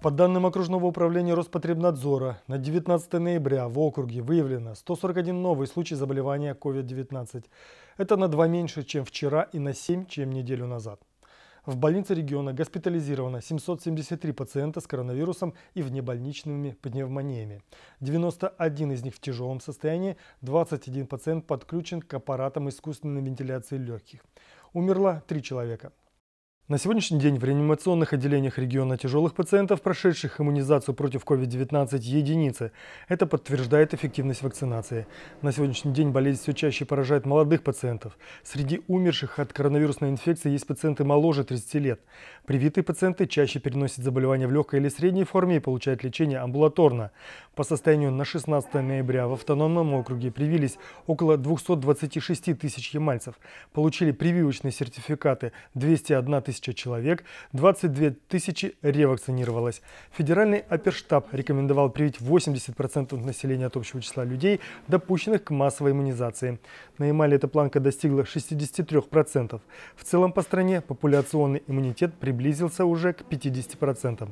По данным окружного управления Роспотребнадзора, на 19 ноября в округе выявлено 141 новый случай заболевания COVID-19. Это на 2 меньше, чем вчера и на 7, чем неделю назад. В больнице региона госпитализировано 773 пациента с коронавирусом и внебольничными пневмониями. 91 из них в тяжелом состоянии, 21 пациент подключен к аппаратам искусственной вентиляции легких. Умерло 3 человека. На сегодняшний день в реанимационных отделениях региона тяжелых пациентов, прошедших иммунизацию против COVID-19, единицы. Это подтверждает эффективность вакцинации. На сегодняшний день болезнь все чаще поражает молодых пациентов. Среди умерших от коронавирусной инфекции есть пациенты моложе 30 лет. Привитые пациенты чаще переносят заболевания в легкой или средней форме и получают лечение амбулаторно. По состоянию на 16 ноября в автономном округе привились около 226 тысяч ямальцев. Получили прививочные сертификаты 201 тысяч тысяча человек, 22 тысячи ревакцинировалось. Федеральный оперштаб рекомендовал привить 80% населения от общего числа людей, допущенных к массовой иммунизации. На Ямале эта планка достигла 63%. В целом по стране популяционный иммунитет приблизился уже к 50%.